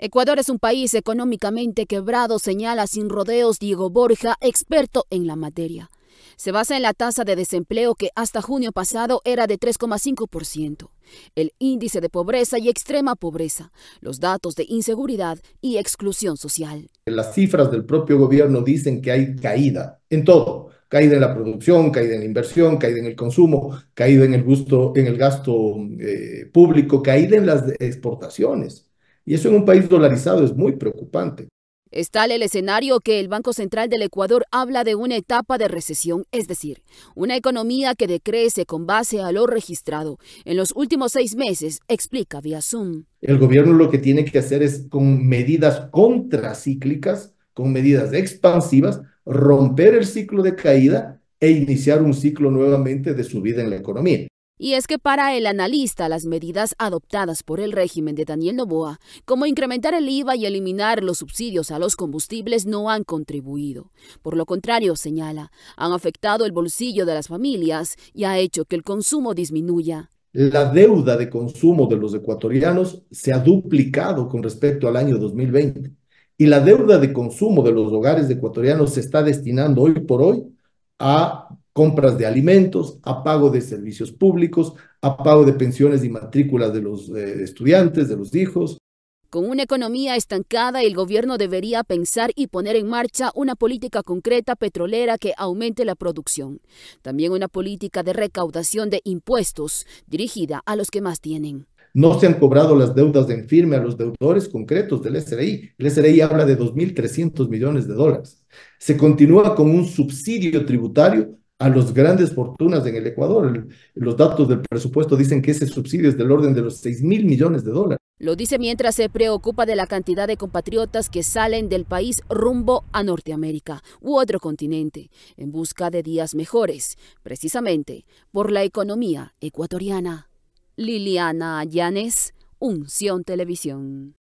Ecuador es un país económicamente quebrado, señala sin rodeos Diego Borja, experto en la materia. Se basa en la tasa de desempleo que hasta junio pasado era de 3,5%, el índice de pobreza y extrema pobreza, los datos de inseguridad y exclusión social. Las cifras del propio gobierno dicen que hay caída en todo, caída en la producción, caída en la inversión, caída en el consumo, caída en el, gusto, en el gasto eh, público, caída en las exportaciones. Y eso en un país dolarizado es muy preocupante. Es tal el escenario que el Banco Central del Ecuador habla de una etapa de recesión, es decir, una economía que decrece con base a lo registrado en los últimos seis meses, explica vía Zoom. El gobierno lo que tiene que hacer es con medidas contracíclicas, con medidas expansivas, romper el ciclo de caída e iniciar un ciclo nuevamente de subida en la economía. Y es que para el analista las medidas adoptadas por el régimen de Daniel Novoa, como incrementar el IVA y eliminar los subsidios a los combustibles, no han contribuido. Por lo contrario, señala, han afectado el bolsillo de las familias y ha hecho que el consumo disminuya. La deuda de consumo de los ecuatorianos se ha duplicado con respecto al año 2020 y la deuda de consumo de los hogares ecuatorianos se está destinando hoy por hoy a compras de alimentos, a pago de servicios públicos, a pago de pensiones y matrículas de los eh, estudiantes, de los hijos. Con una economía estancada, el gobierno debería pensar y poner en marcha una política concreta petrolera que aumente la producción. También una política de recaudación de impuestos dirigida a los que más tienen. No se han cobrado las deudas en firme a los deudores concretos del SRI. El SRI habla de 2.300 millones de dólares. Se continúa con un subsidio tributario a las grandes fortunas en el Ecuador. los datos del presupuesto dicen que ese subsidio es del orden de los 6 mil millones de dólares. Lo dice mientras se preocupa de la cantidad de compatriotas que salen del país rumbo a Norteamérica u otro continente en busca de días mejores, precisamente por la economía ecuatoriana. Liliana Llanes, Unción Televisión.